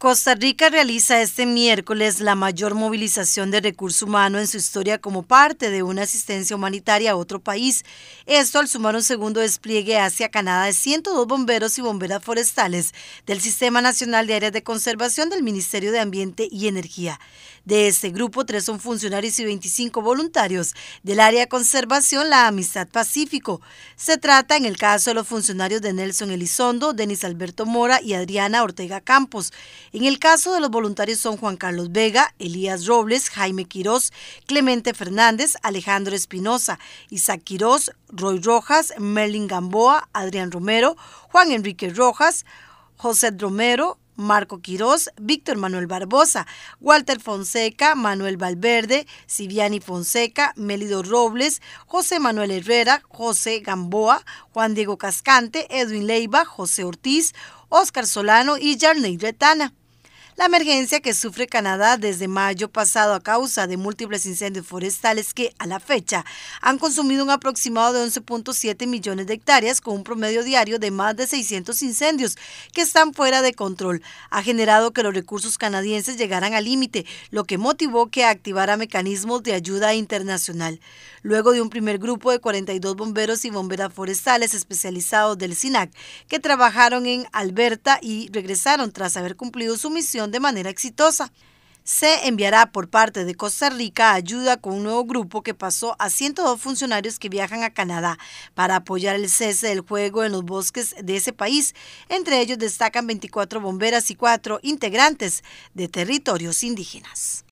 Costa Rica realiza este miércoles la mayor movilización de recursos humanos en su historia como parte de una asistencia humanitaria a otro país. Esto al sumar un segundo despliegue hacia Canadá de 102 bomberos y bomberas forestales del Sistema Nacional de Áreas de Conservación del Ministerio de Ambiente y Energía. De este grupo, tres son funcionarios y 25 voluntarios del área de conservación La Amistad Pacífico. Se trata, en el caso de los funcionarios de Nelson Elizondo, Denis Alberto Mora y Adriana Ortega Campos. En el caso de los voluntarios son Juan Carlos Vega, Elías Robles, Jaime Quiroz, Clemente Fernández, Alejandro Espinosa, Isaac Quirós, Roy Rojas, Merlin Gamboa, Adrián Romero, Juan Enrique Rojas, José Romero, Marco Quiroz, Víctor Manuel Barbosa, Walter Fonseca, Manuel Valverde, Siviani Fonseca, Melido Robles, José Manuel Herrera, José Gamboa, Juan Diego Cascante, Edwin Leiva, José Ortiz, Oscar Solano y Yarney Retana. La emergencia que sufre Canadá desde mayo pasado a causa de múltiples incendios forestales que, a la fecha, han consumido un aproximado de 11.7 millones de hectáreas con un promedio diario de más de 600 incendios que están fuera de control, ha generado que los recursos canadienses llegaran al límite, lo que motivó que activara mecanismos de ayuda internacional. Luego de un primer grupo de 42 bomberos y bomberas forestales especializados del SINAC que trabajaron en Alberta y regresaron tras haber cumplido su misión de manera exitosa. Se enviará por parte de Costa Rica ayuda con un nuevo grupo que pasó a 102 funcionarios que viajan a Canadá para apoyar el cese del juego en los bosques de ese país. Entre ellos destacan 24 bomberas y 4 integrantes de territorios indígenas.